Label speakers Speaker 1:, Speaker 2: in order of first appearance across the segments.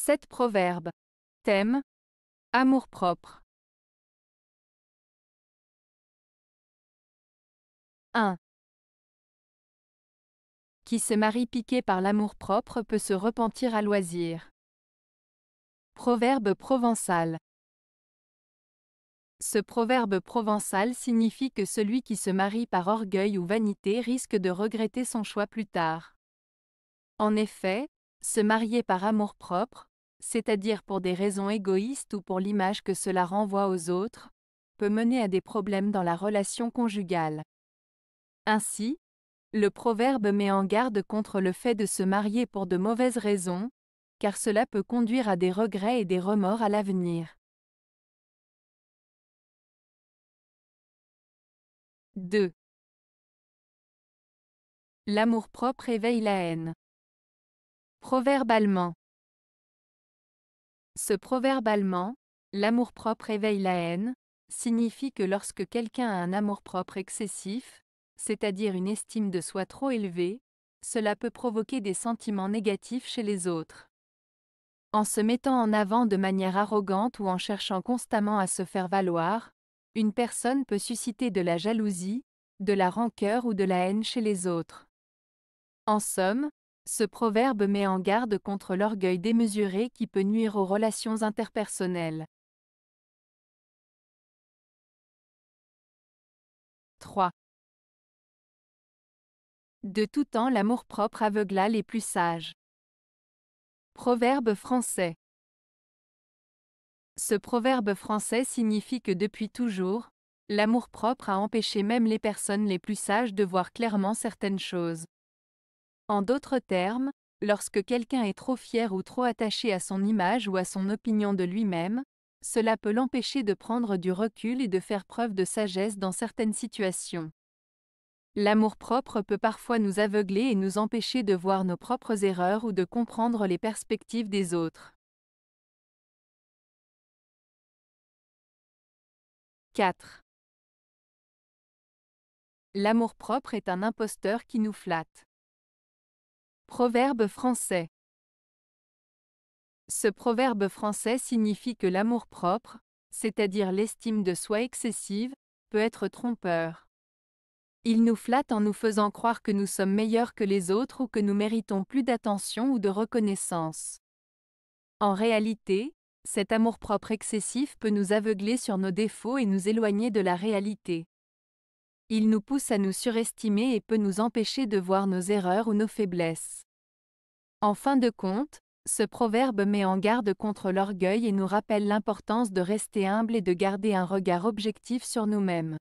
Speaker 1: 7 proverbes. Thème Amour-propre. 1. Qui se marie piqué par
Speaker 2: l'amour-propre peut se repentir à loisir. Proverbe provençal. Ce proverbe provençal signifie que celui qui se marie par orgueil ou vanité risque de regretter son choix plus tard. En effet, se marier par amour-propre, c'est-à-dire pour des raisons égoïstes ou pour l'image que cela renvoie aux autres, peut mener à des problèmes dans la relation conjugale. Ainsi, le proverbe met en garde contre le fait de se marier pour de mauvaises raisons, car cela peut conduire à des regrets et des remords à l'avenir.
Speaker 1: 2. L'amour-propre éveille la haine.
Speaker 2: Proverbe allemand. Ce proverbe allemand, l'amour-propre éveille la haine, signifie que lorsque quelqu'un a un amour-propre excessif, c'est-à-dire une estime de soi trop élevée, cela peut provoquer des sentiments négatifs chez les autres. En se mettant en avant de manière arrogante ou en cherchant constamment à se faire valoir, une personne peut susciter de la jalousie, de la rancœur ou de la haine chez les autres. En somme, ce proverbe met en garde contre l'orgueil démesuré qui peut nuire aux relations interpersonnelles.
Speaker 1: 3. De tout temps l'amour-propre aveugla les plus
Speaker 2: sages. Proverbe français. Ce proverbe français signifie que depuis toujours, l'amour-propre a empêché même les personnes les plus sages de voir clairement certaines choses. En d'autres termes, lorsque quelqu'un est trop fier ou trop attaché à son image ou à son opinion de lui-même, cela peut l'empêcher de prendre du recul et de faire preuve de sagesse dans certaines situations. L'amour-propre peut parfois nous aveugler et nous empêcher de voir nos propres erreurs ou de comprendre les perspectives des autres. 4. L'amour-propre est un imposteur qui nous flatte. Proverbe français. Ce proverbe français signifie que l'amour-propre, c'est-à-dire l'estime de soi excessive, peut être trompeur. Il nous flatte en nous faisant croire que nous sommes meilleurs que les autres ou que nous méritons plus d'attention ou de reconnaissance. En réalité, cet amour-propre excessif peut nous aveugler sur nos défauts et nous éloigner de la réalité. Il nous pousse à nous surestimer et peut nous empêcher de voir nos erreurs ou nos faiblesses. En fin de compte, ce proverbe met en garde contre l'orgueil et nous rappelle l'importance de rester humble et de garder un regard objectif sur nous-mêmes.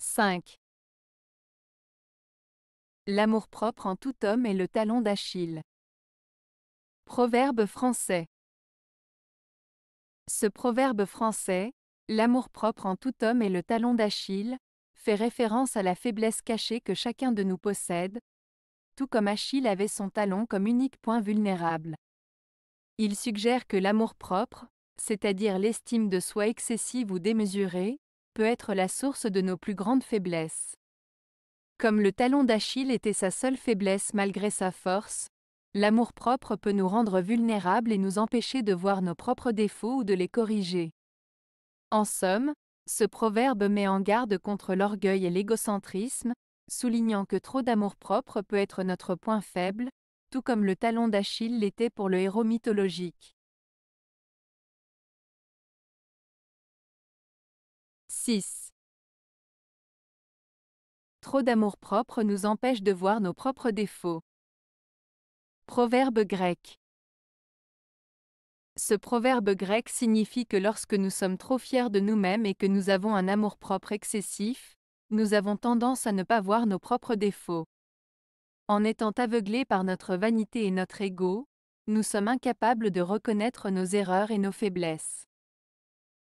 Speaker 1: 5. L'amour-propre en tout homme est le talon d'Achille.
Speaker 2: Proverbe français. Ce proverbe français, l'amour-propre en tout homme est le talon d'Achille, fait référence à la faiblesse cachée que chacun de nous possède, tout comme Achille avait son talon comme unique point vulnérable. Il suggère que l'amour-propre, c'est-à-dire l'estime de soi excessive ou démesurée, peut être la source de nos plus grandes faiblesses. Comme le talon d'Achille était sa seule faiblesse malgré sa force, L'amour-propre peut nous rendre vulnérables et nous empêcher de voir nos propres défauts ou de les corriger. En somme, ce proverbe met en garde contre l'orgueil et l'égocentrisme, soulignant que trop d'amour-propre peut être notre point faible, tout comme le talon d'Achille l'était pour le héros mythologique.
Speaker 1: 6. Trop
Speaker 2: d'amour-propre nous empêche de voir nos propres défauts. Proverbe grec. Ce proverbe grec signifie que lorsque nous sommes trop fiers de nous-mêmes et que nous avons un amour-propre excessif, nous avons tendance à ne pas voir nos propres défauts. En étant aveuglés par notre vanité et notre ego, nous sommes incapables de reconnaître nos erreurs et nos faiblesses.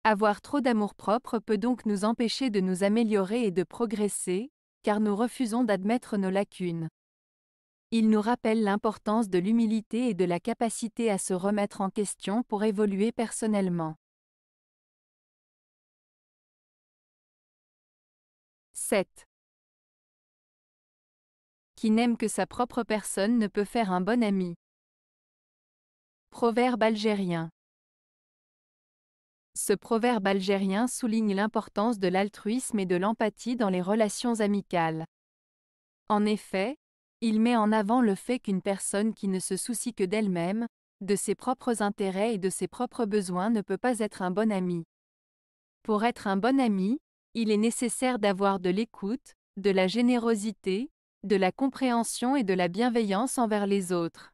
Speaker 2: Avoir trop d'amour-propre peut donc nous empêcher de nous améliorer et de progresser, car nous refusons d'admettre nos lacunes. Il nous rappelle l'importance de l'humilité et de la capacité à se remettre en question pour évoluer personnellement.
Speaker 1: 7. Qui n'aime que sa propre personne ne peut faire un bon ami.
Speaker 2: Proverbe algérien. Ce proverbe algérien souligne l'importance de l'altruisme et de l'empathie dans les relations amicales. En effet, il met en avant le fait qu'une personne qui ne se soucie que d'elle-même, de ses propres intérêts et de ses propres besoins ne peut pas être un bon ami. Pour être un bon ami, il est nécessaire d'avoir de l'écoute, de la générosité, de la compréhension et de la bienveillance envers les autres.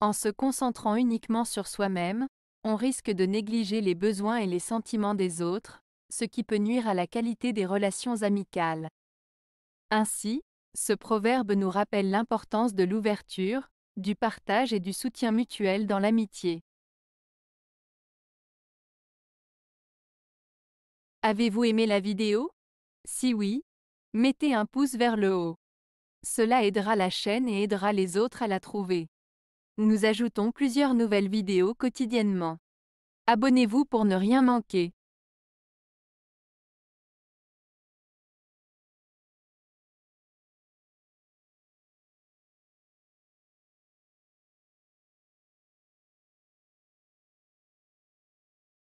Speaker 2: En se concentrant uniquement sur soi-même, on risque de négliger les besoins et les sentiments des autres, ce qui peut nuire à la qualité des relations amicales. Ainsi, ce proverbe nous rappelle l'importance de l'ouverture, du partage et du soutien mutuel dans l'amitié. Avez-vous aimé la vidéo Si oui, mettez un pouce vers le haut. Cela aidera la chaîne et aidera les autres à la trouver. Nous ajoutons plusieurs nouvelles vidéos quotidiennement. Abonnez-vous pour ne rien manquer.